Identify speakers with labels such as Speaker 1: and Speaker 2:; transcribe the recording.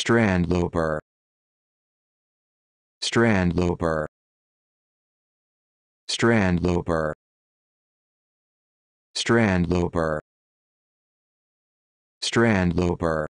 Speaker 1: Strandloper Strandloper Strandloper Strandloper Strandloper